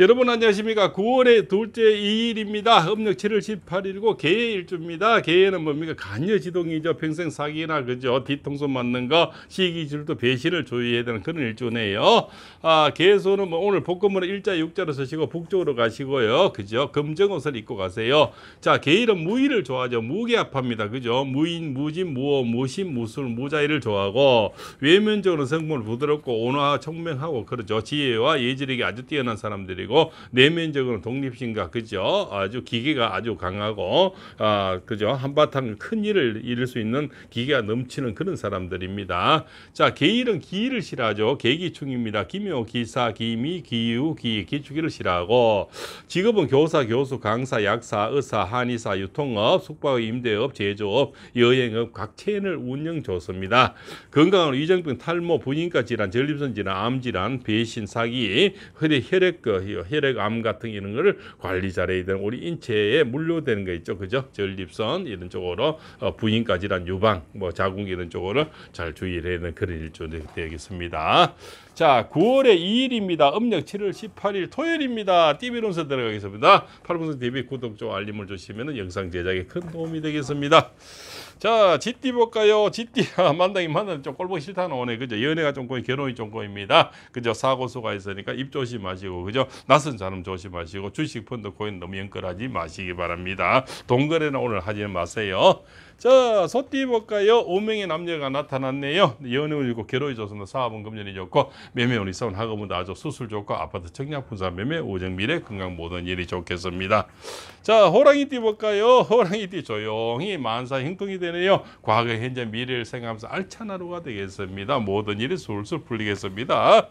여러분 안녕하십니까 9월의 둘째 2일입니다 음력 7월 18일이고 개의 일주입니다 개는 뭡니까 간여지동이죠 평생 사기나 그죠 뒤통수 맞는 거 시기질도 배신을 조의해야 되는 그런 일주네요 아개소는뭐 오늘 복금으로 일자 육자로 쓰시고 북쪽으로 가시고요 그죠 검정옷을 입고 가세요 자 개일은 무의를 좋아하죠 무기합합니다 그죠 무인 무진 무어 무신 무술 무자의를 좋아하고 외면적으로 성분을 부드럽고 온화 청명하고 그러죠 지혜와 예지력이 아주 뛰어난 사람들이고 사고 내면적으로 독립심과 그죠 아주 기계가 아주 강하고 아 그죠 한바탕 큰 일을 이룰 수 있는 기계가 넘치는 그런 사람들입니다. 자 계일은 기일을 싫어하죠. 계기충입니다. 기묘, 기사, 기미, 기유, 기 기축일을 싫어하고 직업은 교사, 교수, 강사, 약사, 의사, 한의사, 유통업, 숙박, 임대업, 제조업, 여행업 각 체인을 운영 좋습니다. 건강은 위장병, 탈모, 부인과 질환, 전립선 질환, 암 질환, 배신, 사기, 허리 혈액 그 해요. 혈액암 같은 이런 거를 관리 잘해야 되는 우리 인체에 물려되는 거 있죠. 그죠? 전립선 이런 쪽으로 어, 부인까지란 유방 뭐 자궁 이런 쪽으로 잘 주의를 해야 되는 그런 일조되겠습니다. 자, 9월의 2일입니다. 음력 7월 18일 토요일입니다. TV론서 들어가겠습니다. 팔분선 TV 구독, 좀 알림을 주시면 영상 제작에 큰 도움이 되겠습니다. 자, 지띠 볼까요? 지띠, 아, 만당이 만나는 좀 꼴보기 싫다는 오네. 그죠? 연애가 좀 꼬이, 결혼이 좀 꼬입니다. 그죠? 사고수가 있으니까 입 조심하시고, 그죠? 낯선 사람 조심하시고, 주식, 펀드, 코인 너무 연결하지 마시기 바랍니다. 동거래는 오늘 하지 마세요. 자, 소띠 볼까요? 오명의 남녀가 나타났네요. 연애운 좋고, 결혼이 좋습니다. 사업은 금전이 좋고, 매매운이선 학업은 아주 수술 좋고 아파트 청약분산 매매 오정 미래 건강 모든 일이 좋겠습니다. 자 호랑이 띠 볼까요? 호랑이 띠 조용히 만사 행동이 되네요. 과거 현재 미래를 생각하면서 알찬 하루가 되겠습니다. 모든 일이 술술 풀리겠습니다.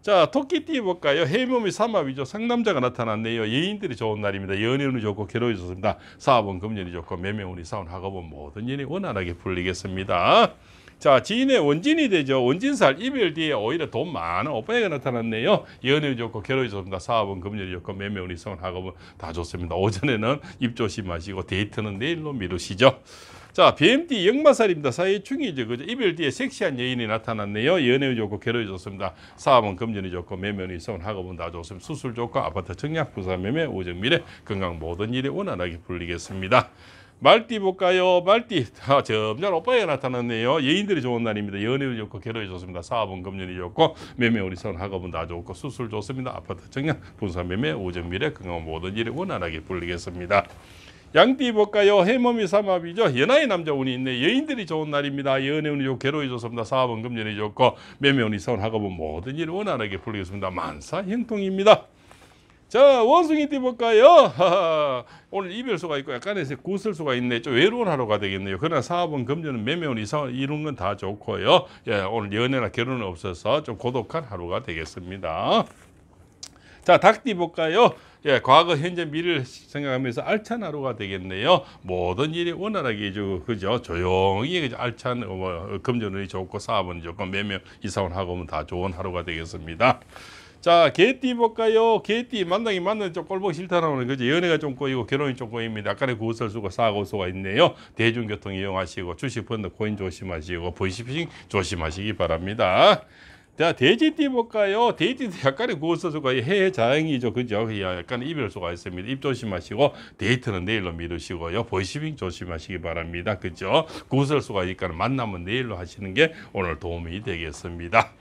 자 토끼띠 볼까요? 해몸이 삼합이죠. 상남자가 나타났네요. 예인들이 좋은 날입니다. 연애운이 좋고 괴로이 좋습니다. 사업은 금년이 좋고 매매운이 사원 학업은 모든 일이 원활하게 풀리겠습니다. 자, 지인의 원진이 되죠. 원진살 이별 뒤에 오히려 돈 많은 오빠에게 나타났네요. 연애 좋고 결혼이 좋습니다. 사업은 금전이 좋고 매매운 이성은 하업은다 뭐 좋습니다. 오전에는 입조심하시고 데이트는 내일로 미루시죠. 자, BMD 영마살입니다 사회충이죠. 그죠? 이별 뒤에 섹시한 여인이 나타났네요. 연애 좋고 결혼이 좋습니다. 사업은 금전이 좋고 매면이 성으하 학업은 뭐 다 좋습니다. 수술 좋고 아파트 청약 부산 매매 우정 미래 건강 모든 일이 원활하게 풀리겠습니다. 말띠 볼까요? 말띠 아, 점점 오빠에 나타났네요. 예인들이 좋은 날입니다. 연애도 좋고 결혼이 좋습니다. 사업은 금년이 좋고 매매 우리선 학업은 다 좋고 수술 좋습니다. 아파트 청약 분산 매매 우정 미래 건강 모든 일이 원활하게 불리겠습니다. 양띠 볼까요? 해몸이 삼합이죠. 연하의 남자 운이 있네. 여인들이 좋은 날입니다. 연애운이 좋고 괴로이 좋습니다. 사업은 금년이 좋고 매매운이 선하고 모든 일이 원활하게 풀리겠습니다. 만사 형통입니다. 자 원숭이 띠볼까요? 오늘 이별소가 있고 약간의 구슬소가 있네. 좀 외로운 하루가 되겠네요. 그러나 사업 금전은 매매운 이상 이런 건 다 좋고요. 예, 오늘 연애나 결혼은 없어서 좀 고독한 하루가 되겠습니다. 자 닭띠 볼까요? 예, 과거, 현재, 미래를 생각하면서 알찬 하루가 되겠네요. 모든 일이 원활하게 해주고, 그죠? 조용히, 그죠? 알찬, 어, 뭐, 금전운이 좋고, 사업은 좋고, 매매, 이사원 하고 하면 다 좋은 하루가 되겠습니다. 자, 개띠 볼까요? 개띠 만나기 만나는 좀 꼴보기 싫다라는 거지. 연애가 좀 꼬이고 결혼이 좀 꼬입니다. 아까의 구설수가 사고수가 있네요. 대중교통 이용하시고 주식 번호 코인 조심하시고 보이시핑 조심하시기 바랍니다. 자, 돼지 띠볼까요? 돼지도 약간의 구호수가 해외 자행이죠. 그죠? 약간 이별수가 있습니다. 입 조심하시고, 데이트는 내일로 미루시고요. 보이시빙 조심하시기 바랍니다. 그죠? 구설수가 있으니까 만남은 내일로 하시는 게 오늘 도움이 되겠습니다.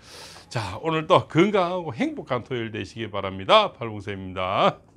자, 오늘도 건강하고 행복한 토요일 되시기 바랍니다. 팔봉쌤입니다.